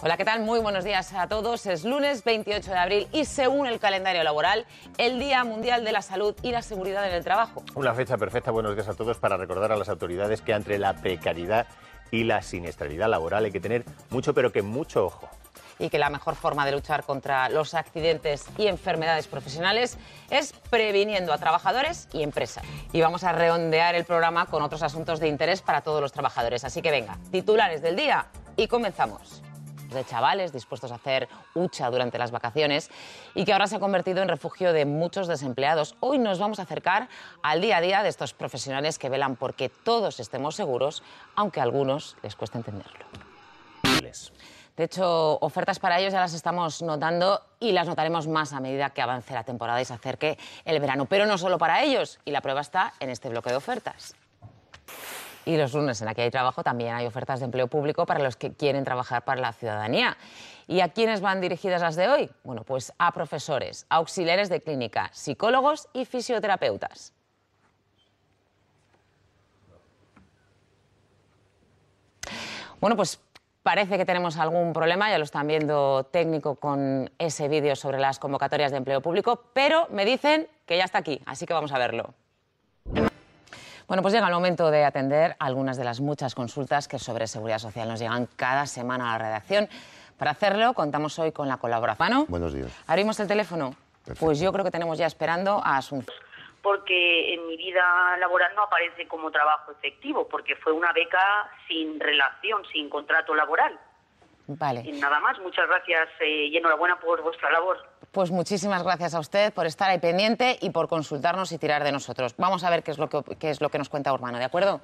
Hola, ¿qué tal? Muy buenos días a todos. Es lunes 28 de abril y según el calendario laboral, el Día Mundial de la Salud y la Seguridad en el Trabajo. Una fecha perfecta, buenos días a todos, para recordar a las autoridades que entre la precariedad y la siniestralidad laboral hay que tener mucho, pero que mucho ojo y que la mejor forma de luchar contra los accidentes y enfermedades profesionales es previniendo a trabajadores y empresas. Y vamos a redondear el programa con otros asuntos de interés para todos los trabajadores. Así que venga, titulares del día y comenzamos de chavales dispuestos a hacer hucha durante las vacaciones y que ahora se ha convertido en refugio de muchos desempleados. Hoy nos vamos a acercar al día a día de estos profesionales que velan porque todos estemos seguros, aunque a algunos les cueste entenderlo. De hecho, ofertas para ellos ya las estamos notando y las notaremos más a medida que avance la temporada y se acerque el verano. Pero no solo para ellos, y la prueba está en este bloque de ofertas y los lunes en la que hay trabajo también hay ofertas de empleo público para los que quieren trabajar para la ciudadanía. ¿Y a quiénes van dirigidas las de hoy? Bueno, pues a profesores, auxiliares de clínica, psicólogos y fisioterapeutas. Bueno, pues Parece que tenemos algún problema, ya lo están viendo técnico con ese vídeo sobre las convocatorias de empleo público, pero me dicen que ya está aquí, así que vamos a verlo. Bueno, pues llega el momento de atender algunas de las muchas consultas que sobre seguridad social nos llegan cada semana a la redacción. Para hacerlo, contamos hoy con la colaboradora ¿no? Buenos días. Abrimos el teléfono. Pues yo creo que tenemos ya esperando a Asunción porque en mi vida laboral no aparece como trabajo efectivo, porque fue una beca sin relación, sin contrato laboral. Vale. nada más, muchas gracias eh, y enhorabuena por vuestra labor pues muchísimas gracias a usted por estar ahí pendiente y por consultarnos y tirar de nosotros. Vamos a ver qué es lo que, es lo que nos cuenta Urbano, ¿de acuerdo?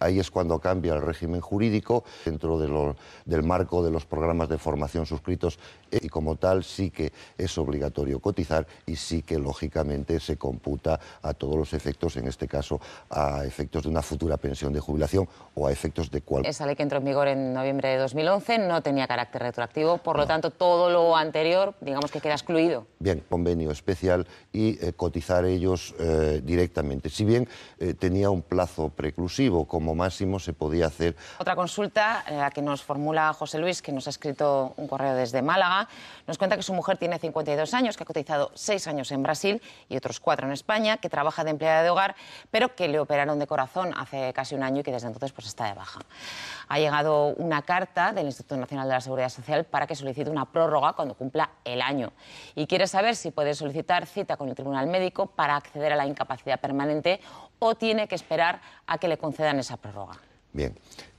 Ahí es cuando cambia el régimen jurídico dentro del marco de los programas de formación suscritos eh, y como tal sí que es obligatorio cotizar y sí que lógicamente se computa a todos los efectos, en este caso a efectos de una futura pensión de jubilación o a efectos de cual. Esa ley que entró en vigor en noviembre de 2011 no tenía carácter retroactivo, por lo tanto todo lo anterior digamos que queda excluido Bien, convenio especial y eh, cotizar ellos eh, directamente. Si bien eh, tenía un plazo preclusivo, como máximo se podía hacer. Otra consulta, la que nos formula José Luis, que nos ha escrito un correo desde Málaga, nos cuenta que su mujer tiene 52 años, que ha cotizado 6 años en Brasil y otros 4 en España, que trabaja de empleada de hogar, pero que le operaron de corazón hace casi un año y que desde entonces pues, está de baja. Ha llegado una carta del Instituto Nacional de la Seguridad Social para que solicite una prórroga cuando cumpla el año y quiere saber si puede solicitar cita con el Tribunal Médico para acceder a la incapacidad permanente o tiene que esperar a que le concedan esa prórroga. Bien,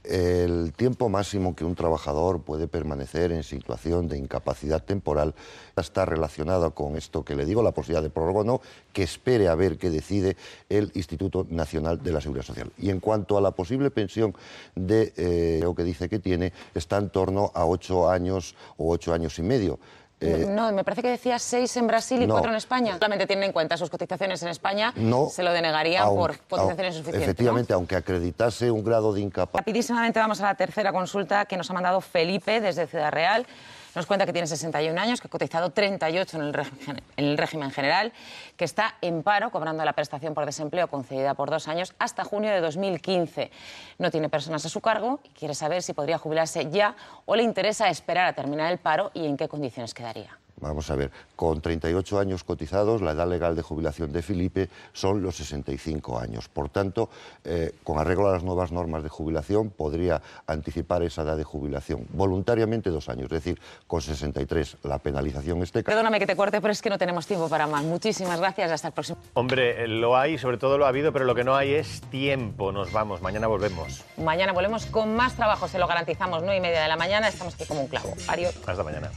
el tiempo máximo que un trabajador puede permanecer en situación de incapacidad temporal está relacionado con esto que le digo, la posibilidad de prórroga o no, que espere a ver qué decide el Instituto Nacional de la Seguridad Social. Y en cuanto a la posible pensión de, eh, lo que dice que tiene, está en torno a ocho años o ocho años y medio. Eh, no, me parece que decía seis en Brasil y cuatro en España. Solamente tienen en cuenta sus cotizaciones en España, no, se lo denegaría por cotizaciones suficientes. Efectivamente, aunque acreditase un grado de incapacidad. Rapidísimamente vamos a la tercera consulta que nos ha mandado Felipe desde Ciudad Real. Nos cuenta que tiene 61 años, que ha cotizado 38 en el, régimen general, que está en paro cobrando la prestación por desempleo concedida por dos años hasta junio de 2015. No tiene personas a su cargo y quiere saber si podría jubilarse ya o le interesa esperar a terminar el paro y en qué condiciones quedaría. Vamos a ver, con 38 años cotizados, la edad legal de jubilación de Felipe son los 65 años. Por tanto, eh, con arreglo a las nuevas normas de jubilación, podría anticipar esa edad de jubilación voluntariamente dos años, es decir, con 63. La penalización esté. Perdóname que te corte, pero es que no tenemos tiempo para más. Muchísimas gracias, hasta el próximo. Hombre, eh, lo hay, sobre todo lo ha habido, pero lo que no hay es tiempo. Nos vamos, mañana volvemos. Mañana volvemos con más trabajo, se lo garantizamos, 9 y media de la mañana, estamos aquí como un clavo. Adiós. Hasta mañana.